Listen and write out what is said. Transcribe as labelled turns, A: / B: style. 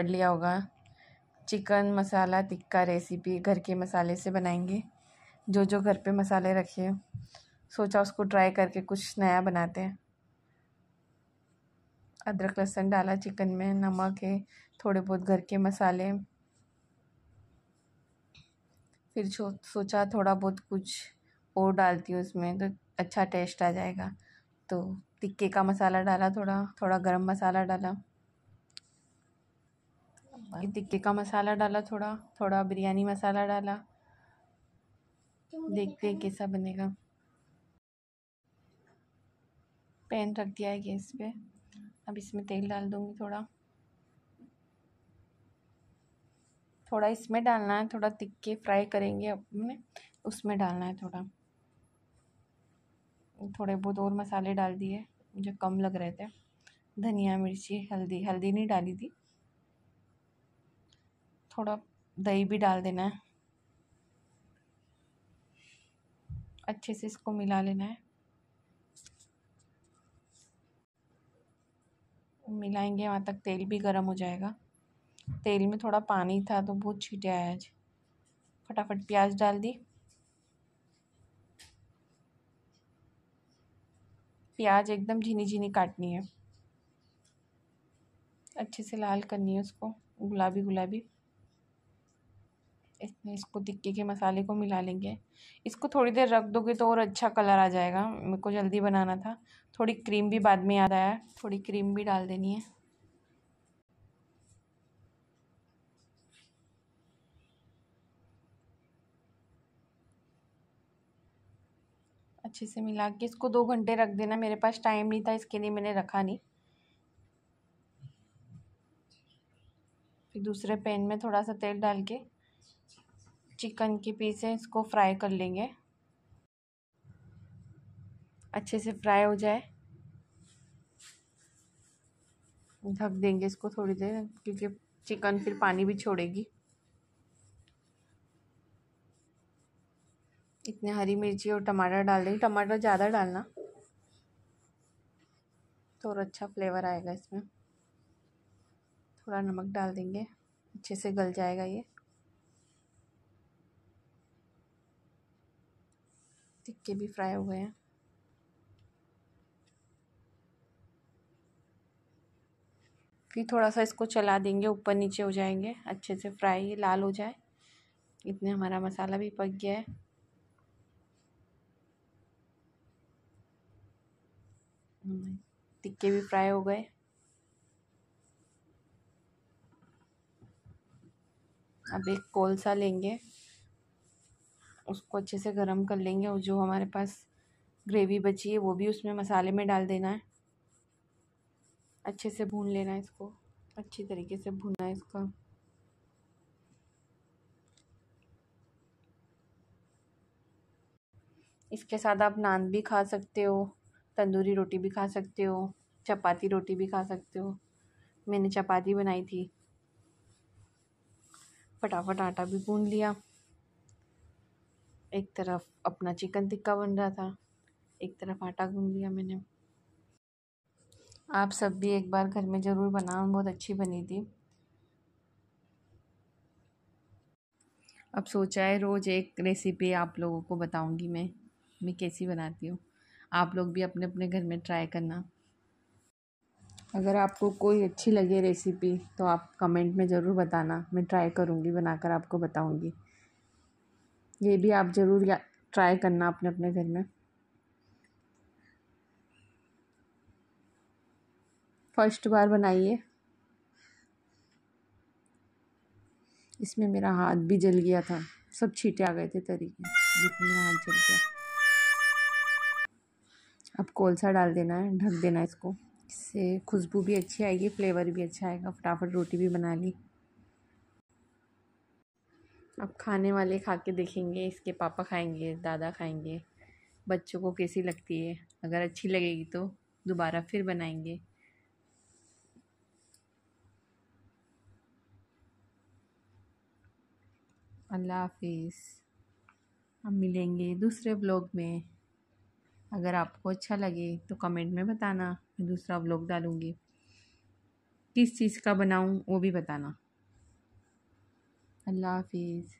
A: पढ़ लिया होगा चिकन मसाला टिक्का रेसिपी घर के मसाले से बनाएंगे जो जो घर पे मसाले रखे सोचा उसको ट्राई करके कुछ नया बनाते हैं अदरक लहसुन डाला चिकन में नमक है थोड़े बहुत घर के मसाले फिर सोचा थोड़ा बहुत कुछ और डालती हूँ उसमें तो अच्छा टेस्ट आ जाएगा तो टिक्के का मसाला डाला थोड़ा थोड़ा गरम मसाला डाला टिक्के का मसाला डाला थोड़ा थोड़ा बिरयानी मसाला डाला देखते हैं कैसा बनेगा पैन रख दिया है गैस पे अब इसमें तेल डाल दूँगी थोड़ा थोड़ा इसमें डालना है थोड़ा तिक्के फ्राई करेंगे अपने उसमें डालना है थोड़ा थोड़े बहुत और मसाले डाल दिए मुझे कम लग रहे थे धनिया मिर्ची हल्दी हल्दी नहीं डाली थी थोड़ा दही भी डाल देना है अच्छे से इसको मिला लेना है मिलाएंगे वहाँ तक तेल भी गर्म हो जाएगा तेल में थोड़ा पानी था तो बहुत छीटे आया आज फटाफट प्याज डाल दी प्याज एकदम झीनी झीनी काटनी है अच्छे से लाल करनी है उसको गुलाबी गुलाबी इसमें इसको तिक्के के मसाले को मिला लेंगे इसको थोड़ी देर रख दोगे तो और अच्छा कलर आ जाएगा मेरे को जल्दी बनाना था थोड़ी क्रीम भी बाद में याद आया थोड़ी क्रीम भी डाल देनी है अच्छे से मिला के इसको दो घंटे रख देना मेरे पास टाइम नहीं था इसके लिए मैंने रखा नहीं फिर दूसरे पैन में थोड़ा सा तेल डाल के चिकन के पीस हैं इसको फ्राई कर लेंगे अच्छे से फ्राई हो जाए ढक देंगे इसको थोड़ी देर क्योंकि चिकन फिर पानी भी छोड़ेगी इतने हरी मिर्ची और टमाटर डाल देंगे टमाटर ज़्यादा डालना तो और अच्छा फ्लेवर आएगा इसमें थोड़ा नमक डाल देंगे अच्छे से गल जाएगा ये सिक्के भी फ्राई हुए हैं। फिर थोड़ा सा इसको चला देंगे ऊपर नीचे हो जाएंगे अच्छे से फ्राई लाल हो जाए इतने हमारा मसाला भी पक गया है हम्म, टिक्के भी फ्राई हो गए अब एक कोलसा लेंगे उसको अच्छे से गर्म कर लेंगे और जो हमारे पास ग्रेवी बची है वो भी उसमें मसाले में डाल देना है अच्छे से भून लेना है इसको अच्छी तरीके से भूनना है इसका इसके साथ आप नान भी खा सकते हो तंदूरी रोटी भी खा सकते हो चपाती रोटी भी खा सकते हो मैंने चपाती बनाई थी फटाफट आटा भी भून लिया एक तरफ अपना चिकन टिक्का बन रहा था एक तरफ आटा गूँध लिया मैंने आप सब भी एक बार घर में ज़रूर बनाओ बहुत अच्छी बनी थी अब सोचा है रोज़ एक रेसिपी आप लोगों को बताऊंगी मैं मैं कैसी बनाती हूँ आप लोग भी अपने अपने घर में ट्राई करना अगर आपको कोई अच्छी लगे रेसिपी तो आप कमेंट में ज़रूर बताना मैं ट्राई करूँगी बनाकर आपको बताऊँगी ये भी आप ज़रूर ट्राई करना अपने अपने घर में फर्स्ट बार बनाइए इसमें मेरा हाथ भी जल गया था सब छीटे आ गए थे तरीके जितने मेरा हाथ जल गया अब कोलसा डाल देना है ढक देना है इसको इससे खुशबू भी अच्छी आएगी फ्लेवर भी अच्छा आएगा फटाफट रोटी भी बना ली अब खाने वाले खा के देखेंगे इसके पापा खाएंगे दादा खाएंगे बच्चों को कैसी लगती है अगर अच्छी लगेगी तो दोबारा फिर बनाएंगे अल्लाह हाफिज़ हम मिलेंगे दूसरे ब्लॉग में अगर आपको अच्छा लगे तो कमेंट में बताना मैं दूसरा ब्लॉग डालूँगी किस चीज़ का बनाऊँ वो भी बताना अल्लाह हाफिज़